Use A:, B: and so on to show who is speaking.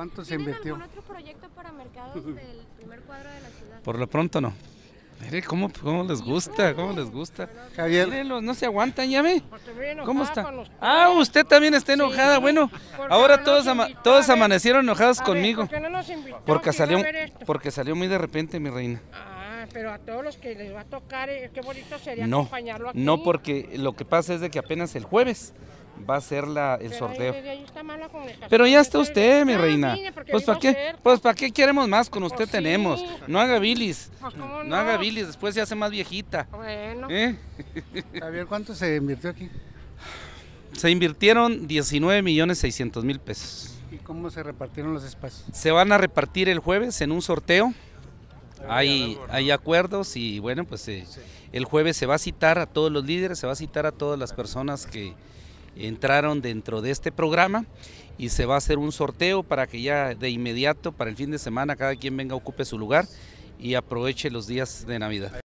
A: ¿Cuánto se invirtió? algún otro proyecto para mercados del primer cuadro de la ciudad? Por lo pronto no. Mire, ¿cómo, cómo les gusta, cómo les gusta. Javier. no se aguantan, ya ve. ¿Cómo está? Ah, usted también está enojada. Bueno, ahora todos todos amanecieron enojados conmigo. Porque salió, porque salió muy de repente, mi reina Ah, pero a todos los que les va a tocar, eh, qué bonito sería no, acompañarlo aquí. No, porque lo que pasa es de que apenas el jueves va a ser la, el sorteo. Pero ya está usted, mi ah, reina. pues para qué, pues para qué queremos más, con usted pues tenemos. No haga bilis. Pues, no? haga bilis, después se hace más viejita. Bueno. Javier, ¿Eh? ¿cuánto se invirtió aquí? Se invirtieron 19 millones 600 mil pesos. ¿Y cómo se repartieron los espacios? Se van a repartir el jueves en un sorteo. Hay, hay, acuerdos y bueno, pues eh, el jueves se va a citar a todos los líderes, se va a citar a todas las personas que, entraron dentro de este programa y se va a hacer un sorteo para que ya de inmediato, para el fin de semana, cada quien venga, ocupe su lugar y aproveche los días de Navidad.